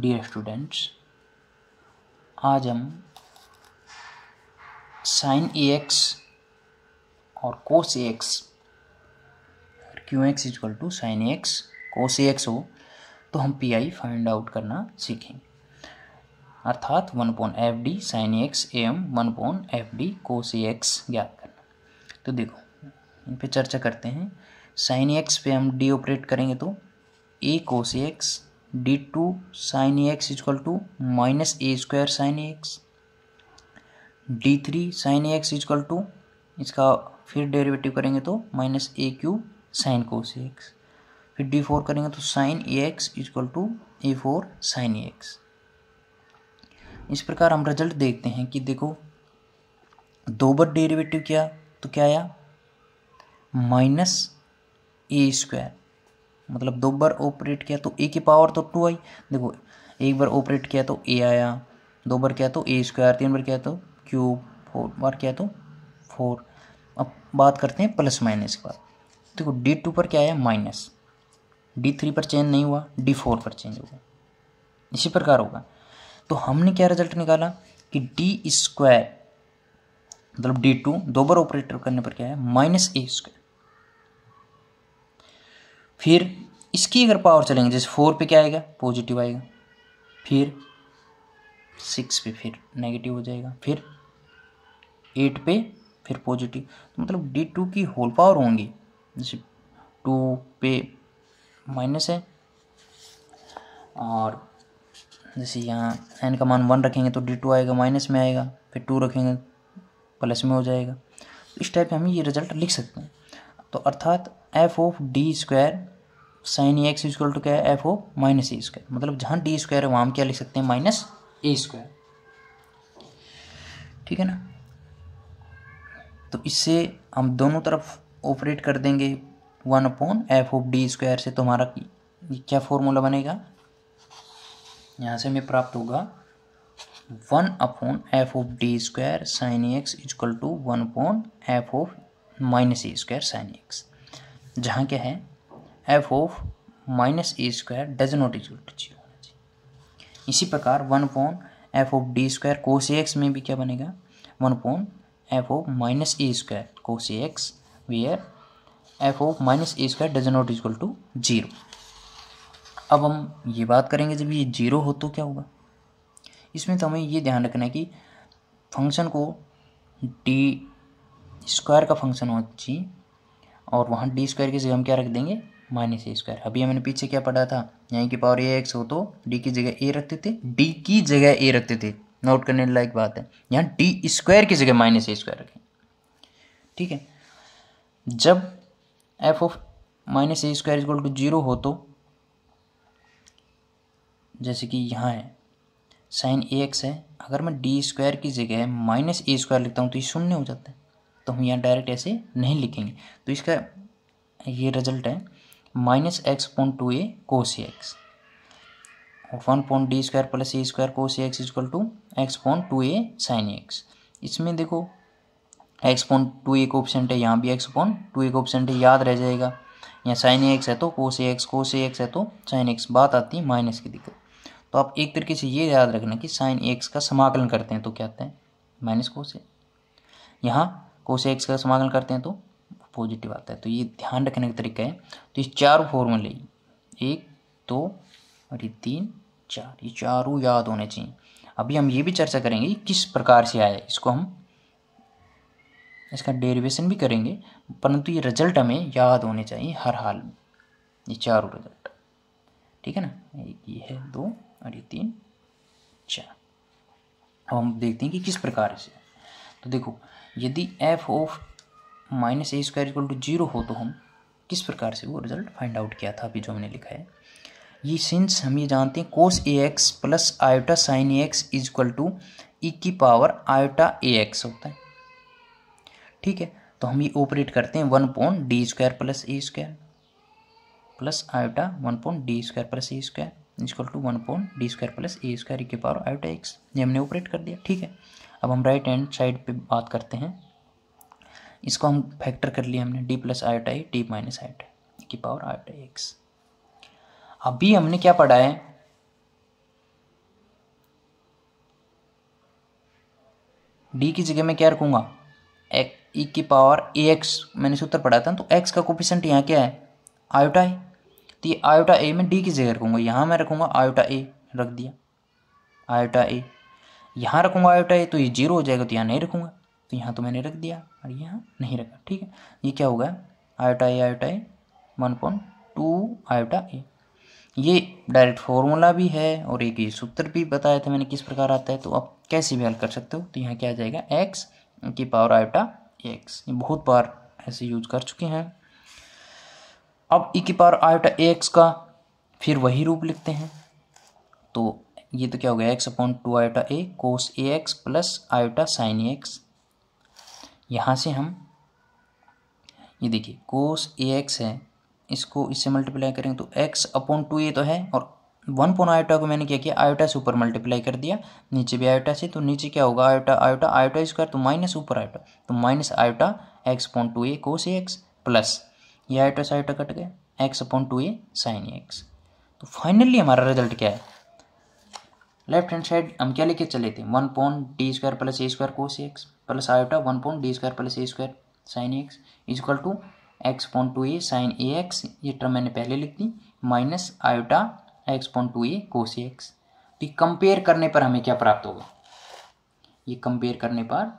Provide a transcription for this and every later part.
dear students आज हम sign a x और cos a x Q x equal to sine a x cos a x हो तो हम पी आई फाइंड आउट करना सीखेंगे अर्थात one upon f D sine a x a m one upon f D cos a x ज्ञात करना तो देखो इन पे चर्चा करते हैं साइन ए एक्स पे हम डी ऑपरेट करेंगे तो a cos a x D two sine a x equal to minus a square sine a x D three sine a x equal to इसका फिर डेरिवेटिव करेंगे तो minus a cube sine cos x फिर D four करेंगे तो sine a x equal to a four sine a x इस प्रकार हम रिजल्ट देखते हैं कि देखो दो बार डेरिवेटिव किया तो क्या आया माइनस ए स्क्वायर मतलब दो बार ऑपरेट किया तो ए की पावर तो टू आई देखो एक बार ऑपरेट किया तो ए आया दो बार किया तो ए स्क्वायर तीन बार किया तो क्यूब फोर बार किया तो फोर अब बात करते हैं प्लस माइनस की बात देखो डी टू पर क्या आया माइनस डी थ्री पर चेंज नहीं हुआ डी फोर पर चेंज हुआ इसी प्रकार होगा तो हमने क्या रिजल्ट निकाला कि डी स्क्वायर मतलब डी टू दो बार ऑपरेटर करने पर क्या है माइनस ए स्क्वायर फिर इसकी अगर पावर चलेंगे जैसे फोर पे क्या आएगा पॉजिटिव आएगा फिर सिक्स पे फिर नेगेटिव हो जाएगा फिर एट पे फिर पॉजिटिव तो मतलब डी टू की होल पावर होंगी जैसे टू पे माइनस है और जैसे यहाँ एन का मान वन रखेंगे तो डी टू आएगा माइनस में आएगा फिर टू रखेंगे प्लस में हो जाएगा तो इस टाइप में हम ये रिजल्ट लिख सकते हैं तो अर्थात f of D square sine a x equal to क्या है f of minus a square मतलब जहाँ डी स्क्वायर है वहाँ हम क्या लिख सकते हैं माइनस ए स्क्वायर ठीक है ना तो इससे हम दोनों तरफ ऑपरेट कर देंगे one upon f of D square से तो हमारा क्या फॉर्मूला बनेगा यहाँ से हमें प्राप्त होगा one upon f of D square sine x equal to one upon f of minus a square sine x जहाँ क्या है f of minus a square does not is to zero इसी प्रकार one upon f of D square cos x में भी क्या बनेगा one upon f of minus a square cos x where f of minus a square does not equal to zero अब हम ये बात करेंगे जब ये जीरो हो तो क्या होगा इसमें तो हमें ये ध्यान रखना है कि फंक्शन को डी स्क्वायर का फंक्शन होना चाहिए और वहाँ डी स्क्वायर की जगह हम क्या रख देंगे माइनस ए स्क्वायर अभी हमने पीछे क्या पढ़ा था यहाँ की पावर ए एक्स हो तो डी की जगह ए रखते थे डी की जगह ए रखते थे नोट करने लायक बात है यहाँ डी स्क्वायर की जगह माइनस ए स्क्वायर रखें ठीक है जब f of minus a square equal to zero हो तो जैसे कि यहाँ है साइन ए एक्स है अगर मैं डी स्क्वायर की जगह माइनस ए स्क्वायर लिखता हूँ तो ये शून्य हो जाता है तो हम यहाँ डायरेक्ट ऐसे नहीं लिखेंगे तो इसका ये रिजल्ट है minus x point two a cos x one point D square plus a square cos x equal to x point two a sine x इसमें देखो एक्स पॉइंट टू ए का ऑप्शन है यहाँ भी एक्स पॉइंट टू ए का option है याद रह जाएगा यहाँ साइन एक्स है तो कोस एक्स कोस एक्स है तो साइन एक्स बात आती है माइनस की दिक्कत तो आप एक तरीके से ये याद रखना कि साइन एक्स का समाकलन करते हैं तो क्या आता है माइनस कोस से यहाँ एक्स का समागम करते हैं तो पॉजिटिव आता है तो ये ध्यान रखने का तरीका है तो ये चार फॉर्मूले एक दो और ये तीन चार ये चारों याद होने चाहिए अभी हम ये भी चर्चा करेंगे किस प्रकार से आया इसको हम इसका डेरिवेशन भी करेंगे परंतु ये रिजल्ट हमें याद होने चाहिए हर हाल में ये चारों रिजल्ट ठीक है ना एक ये है दो और ये तीन चार अब हम देखते हैं कि किस प्रकार से तो देखो यदि f of minus a square equal to zero हो तो हम किस प्रकार से वो रिजल्ट फाइंड आउट किया था अभी जो हमने लिखा है ये सिंस हम ये जानते हैं cos a x plus iota sine a x is equal to e की पावर आयोटा ए एक्स होता है ठीक है तो हम ये ऑपरेट करते हैं one point D square plus a square plus iota one point D square plus a square equal to one point D square plus a square की पावर आयोटा एक्स ये हमने ऑपरेट कर दिया ठीक है अब हम राइट हैंड साइड पे बात करते हैं इसको हम फैक्टर कर लिया हमने D plus iota D minus iota की पावर आई टाई एक्स अभी हमने क्या पढ़ा है डी की जगह मैं क्या रखूंगा ई e की पावर ए एक्स मैंने सूत्र पढ़ा था तो एक्स का कोफिशेंट यहाँ क्या है आयोटा है तो ये आयोटा ए में डी की जगह रखूंगा यहाँ मैं रखूंगा आयोटा ए रख दिया आयोटा ए यहाँ रखूँगा आयोटाई तो ये जीरो हो जाएगा तो यहाँ नहीं रखूँगा तो यहाँ तो मैंने रख दिया और यहाँ नहीं रखा ठीक है ये क्या होगा iota a iota a one point two iota a ये डायरेक्ट फॉर्मूला भी है और एक ये सूत्र भी बताया था मैंने किस प्रकार आता है तो आप कैसे भी हल कर सकते हो तो यहाँ क्या आ जाएगा एक्स की पावर आयोटा एक्स ये बहुत बार ऐसे यूज कर चुके हैं अब ई e की पावर आयोटा एक्स का फिर वही रूप लिखते हैं तो ये तो क्या हो गया x upon two iota a cos a x plus iota sine a x यहाँ से हम ये देखिए कोस ए एक्स है इसको इससे मल्टीप्लाई करेंगे तो एक्स अपॉन टू ए तो है और वन पोन आयोटा को मैंने क्या किया आयोटा से ऊपर मल्टीप्लाई कर दिया नीचे भी आयोटा से तो नीचे क्या होगा आयोटा आयोटा आयोटा स्क्वायर तो माइनस ऊपर आयोटा तो minus iota x upon two a cos a x plus ये आयोटा से आयोटा कट गया x upon two a sine x तो फाइनली हमारा रिजल्ट क्या है लेफ्ट हैंड साइड हम क्या लेके चले थे one point D square plus a square cos x plus iota one point D square plus a square sine x equal to x point two a sine a x ये term मैंने पहले लिख दी minus iota x point two a cos x तो compare करने पर हमें क्या प्राप्त होगा ये कंपेयर करने पर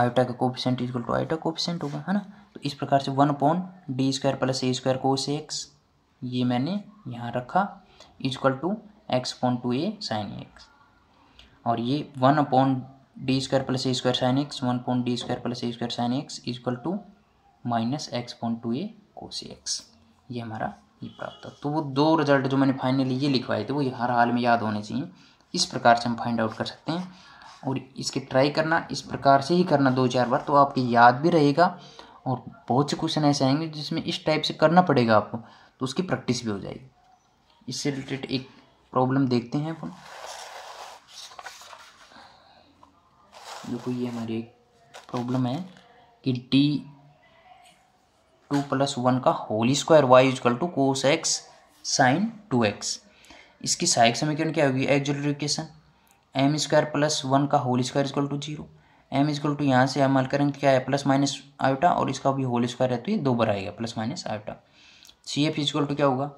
आयोटा का coefficient equal to iota coefficient होगा है ना तो इस प्रकार से one point D square plus a square cos x ये मैंने यहाँ रखा is equal to x upon two a sine x और ये one upon D square plus a square sine x one upon D square plus a square sine x is equal to minus x upon two a cos x ये हमारा ये प्राप्त तो वो दो result जो मैंने फाइनली ये लिखवाए थे वो हर हाल में याद होने चाहिए इस प्रकार से हम फाइंड आउट कर सकते हैं और इसके ट्राई करना इस प्रकार से ही करना दो चार बार तो आपके याद भी रहेगा और बहुत से क्वेश्चन ऐसे आएंगे जिसमें इस टाइप से करना पड़ेगा आपको तो उसकी प्रैक्टिस भी हो जाएगी इससे रिलेटेड एक प्रॉब्लम देखते हैं अपन देखो ये हमारी एक प्रॉब्लम है कि डी टू प्लस वन का whole square y is equal to cos x sine two x इसकी सहायक समीकरण क्या होगी एक्जोलिफिकेशन एम स्क्वायर प्लस वन का whole square equal to zero m equal to यहाँ से हम हल करेंगे तो क्या है प्लस माइनस आयोटा और इसका भी होल स्क्वायर है तो ये दो बार आएगा plus minus iota C F equal to क्या होगा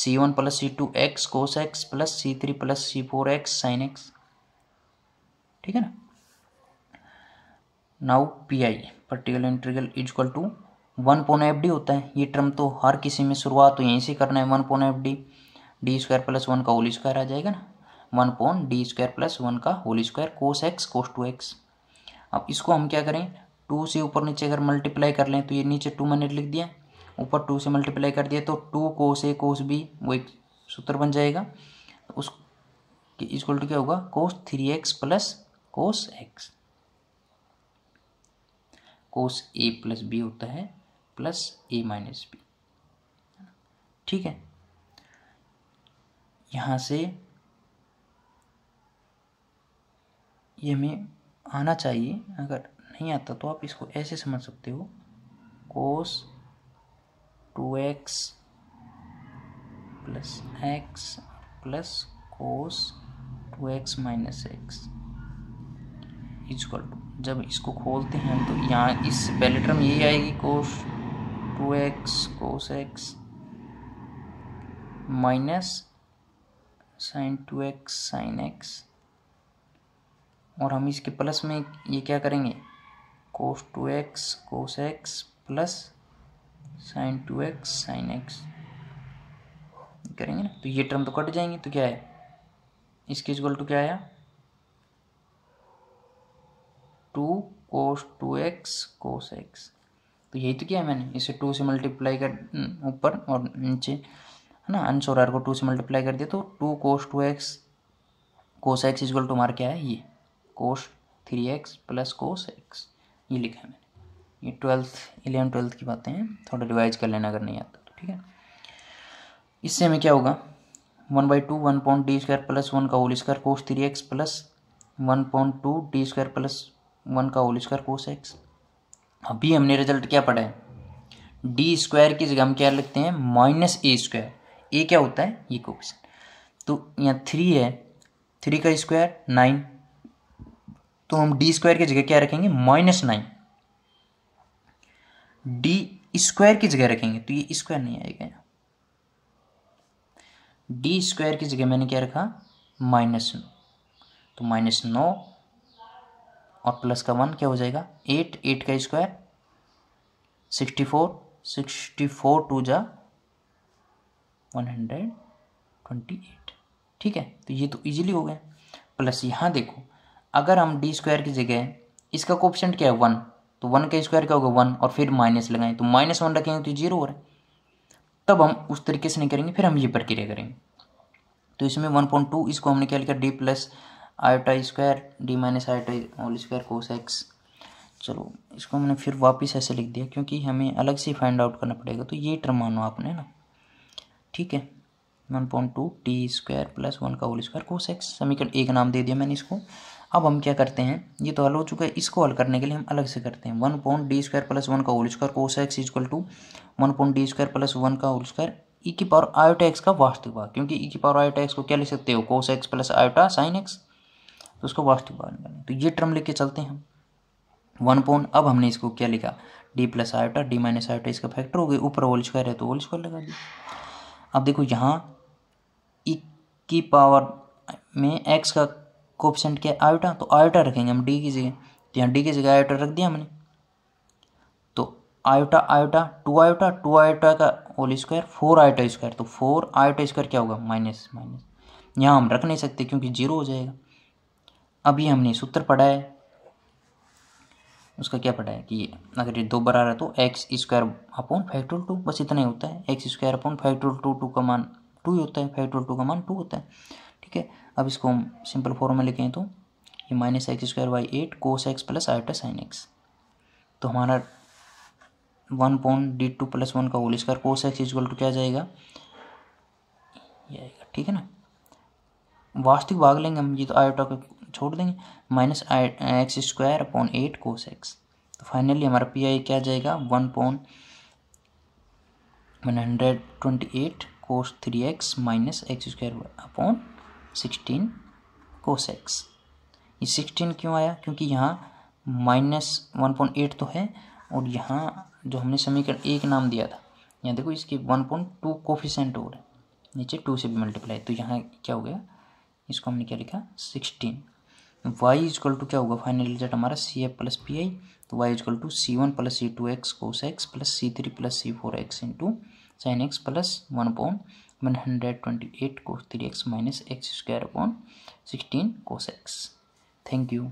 सी वन प्लस सी two x cos x plus सी थ्री प्लस सी फोर एक्स साइन एक्स ठीक है ना now P I particular integral is equal to one upon f D होता है ये term तो हर किसी में शुरुआत तो यहीं से करना है one upon f D D square plus one का होल स्क्वायर आ जाएगा ना one upon D square plus one का whole square cos x cos two x अब इसको हम क्या करें टू से ऊपर नीचे अगर मल्टीप्लाई कर लें तो ये नीचे टू मैंने लिख दिया ऊपर टू से मल्टीप्लाई कर दिया तो टू कोस ए कोस बी वो एक सूत्र बन जाएगा तो उस इक्वल टू क्या होगा cos three x plus cos x cos a plus b होता है प्लस ए माइनस बी ठीक है यहाँ से ये हमें आना चाहिए अगर नहीं आता तो आप इसको ऐसे समझ सकते हो cos two x plus x plus cos two x minus x equal to जब इसको खोलते हैं तो यहाँ इस पहले में यही आएगी cos two x cos x minus sine two x sine x और हम इसके प्लस में ये क्या करेंगे cos two x cos x plus sine two x sine x करेंगे ना तो ये टर्म तो कट जाएंगे तो क्या है इसके इजल टू क्या आया two cos two x cos x तो यही तो किया है मैंने इसे टू से मल्टीप्लाई कर ऊपर और नीचे है ना आंसर आर को टू से मल्टीप्लाई कर दिया तो two cos two x cos x equal to हमारा क्या है ये cos three x plus cos x ये लिखा है मैंने ये ट्वेल्थ इलेवन ट्वेल्थ की बातें हैं थोड़ा रिवाइज कर लेना अगर नहीं आता तो ठीक है इससे हमें क्या होगा one by two one point D square plus one का whole square cos three x plus one point two D square plus one का होल स्क्वायर कोस एक्स अभी हमने रिजल्ट क्या पढ़ा है डी स्क्वायर की जगह हम क्या लिखते हैं माइनस ए स्क्वायर ए क्या होता है ये कोपिशन तो यहाँ थ्री है थ्री का स्क्वायर नाइन तो हम डी स्क्वायर की जगह क्या रखेंगे माइनस नाइन डी स्क्वायर की जगह रखेंगे तो ये स्क्वायर नहीं आएगा यहाँ डी स्क्वायर की जगह मैंने क्या रखा माइनस नौ तो माइनस नौ और प्लस का वन क्या हो जाएगा एट एट का square sixty four sixty four two जा वन हंड्रेड ट्वेंटी एट ठीक है तो ये तो इजीली हो गया प्लस यहाँ देखो अगर हम डी स्क्वायर की जगह इसका कोप्शन क्या है वन तो वन का स्क्वायर क्या होगा वन और फिर माइनस लगाएं तो माइनस वन रखेंगे तो जीरो हो रहा है तब हम उस तरीके से नहीं करेंगे फिर हम ये प्रक्रिया करेंगे तो इसमें वन पॉइंट टू इसको हमने क्या लिखा D plus iota square D minus iota whole square cos x चलो इसको हमने फिर वापस ऐसे लिख दिया क्योंकि हमें अलग से फाइंड आउट करना पड़ेगा तो ये टर्म मानो आपने ना ठीक है one point two T square plus one का होल स्क्वायर कोस एक्स समीकरण एक नाम दे दिया मैंने इसको अब हम क्या करते हैं ये तो हल हो चुका है इसको हल करने के लिए हम अलग से करते हैं one point D square plus one का whole square cos x equal to one point D square plus one का होल स्क्वायर ई की पावर आयोटा एक्स का वास्तविक भाग क्योंकि ई की पावर आयोटा एक्स को क्या लिख सकते हो cos x plus iota sine x तो उसको वास्तविक भाग निकालें तो ये टर्म के चलते हैं हम वन पॉइंट अब हमने इसको क्या लिखा D plus iota D minus iota इसका फैक्टर हो गया ऊपर होल स्क्वायर है तो होल स्क्वायर लगा दी अब देखो यहाँ ई की पावर में एक्स का कोपसेंट क्या आयोटा तो आयोटा रखेंगे हम डी की जगह तो यहाँ डी की जगह आयोटा रख दिया हमने तो iota iota two iota two iota का whole square four iota square तो फोर आयोटा स्क्वायर क्या होगा माइनस माइनस यहाँ हम रख नहीं सकते क्योंकि जीरो हो जाएगा अभी हमने सूत्र पढ़ा है उसका क्या पढ़ा है कि ये अगर ये दो रहा है तो x square upon factorial two बस इतना ही होता है x square upon factorial two two का मान टू ही होता है फैक्टोरियल टू का मान टू होता है ठीक है अब इसको हम सिंपल फॉर्म में लिखें तो ये minus x square by eight cos x plus iota sine x तो हमारा one point D two plus one का whole square cos x equal to क्या जाएगा ये आएगा ठीक है ना वास्तविक भाग लेंगे हम ये तो आयोटा को छोड़ देंगे minus i x square upon eight cos x तो फाइनली हमारा पी आई क्या जाएगा one point one hundred twenty eight cos three x minus x square upon sixteen x ये सिक्सटीन क्यों आया क्योंकि यहाँ माइनस वन पॉइंट एट तो है और यहाँ जो हमने समीकरण एक नाम दिया था यहाँ देखो इसके वन पॉइंट टू कोफिशेंट और नीचे टू से भी मल्टीप्लाई तो यहाँ क्या हो गया इसको हमने क्या लिखा सिक्सटीन वाई इजकल टू क्या होगा फाइनल रिजल्ट हमारा C F plus P I तो Y is equal to C one plus C two x cos x plus C three plus C four X into sine X plus one point one hundred twenty eight cos three x minus x square upon sixteen cos X thank you